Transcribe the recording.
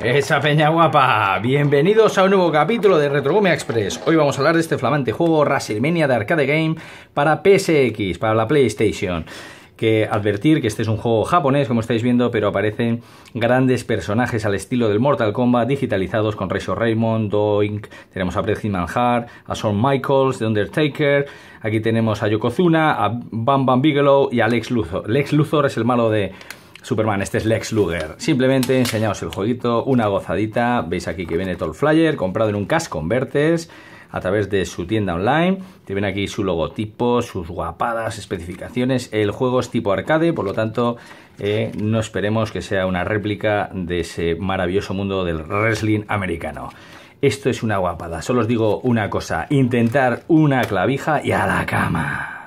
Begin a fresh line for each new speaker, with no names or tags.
Esa peña guapa, bienvenidos a un nuevo capítulo de Retrogomia Express. Hoy vamos a hablar de este flamante juego WrestleMania de Arcade Game para PSX, para la PlayStation. Que advertir que este es un juego japonés, como estáis viendo, pero aparecen grandes personajes al estilo del Mortal Kombat, digitalizados con Rayo Raymond, Doink, tenemos a Bret Hart, a Shawn Michaels, The Undertaker, aquí tenemos a Yokozuna, a Bam Bam Bigelow y a Lex Luthor. Lex Luthor es el malo de, Superman, este es Lex Luger. Simplemente enseñaos el jueguito, una gozadita. Veis aquí que viene Tall flyer, comprado en un Cash Converters a través de su tienda online. Te ven aquí su logotipo, sus guapadas, especificaciones. El juego es tipo arcade, por lo tanto, eh, no esperemos que sea una réplica de ese maravilloso mundo del wrestling americano. Esto es una guapada. Solo os digo una cosa: intentar una clavija y a la cama.